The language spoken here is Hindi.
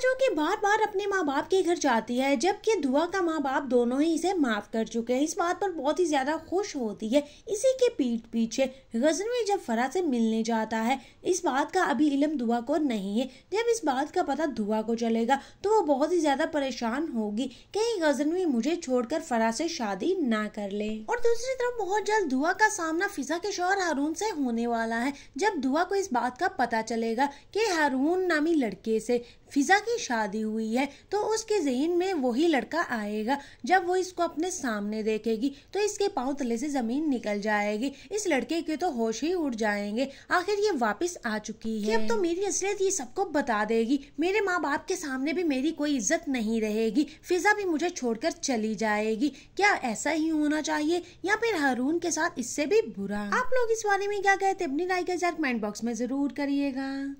जो कि बार बार अपने माँ बाप के घर जाती है जबकि दुआ का माँ बाप दोनों ही इसे माफ़ कर चुके हैं इस बात पर बहुत ही ज़्यादा खुश होती है इसी के पीठ पीछे गजनवी जब फरा से मिलने जाता है इस बात का अभी इलम दुआ को नहीं है जब इस बात का पता दुआ को चलेगा तो वो बहुत ही ज़्यादा परेशान होगी कहीं गजनवी मुझे छोड़कर फरा से शादी ना कर ले और दूसरी तरफ बहुत जल्द दुआ का सामना फिजा के शोहर हारून से होने वाला है जब दुआ को इस बात का पता चलेगा की हारून नामी लड़के से फिजा की शादी हुई है तो उसके जहन में वही लड़का आएगा जब वो इसको अपने सामने देखेगी तो इसके पाँव तले से ज़मीन निकल जाएगी इस लड़के के तो होश ही उड़ जाएंगे आखिर ये वापस आ चुकी है अब तो मेरी असलियत ये सबको बता देगी मेरे माँ बाप के सामने भी मेरी कोई इज्जत नहीं रहेगी फिजा भी मुझे छोड़कर चली जाएगी क्या ऐसा ही होना चाहिए या फिर हारून के साथ इससे भी बुरा आप लोग इस बारे में क्या कहते अपनी राय का कमेंट बॉक्स में जरूर करिएगा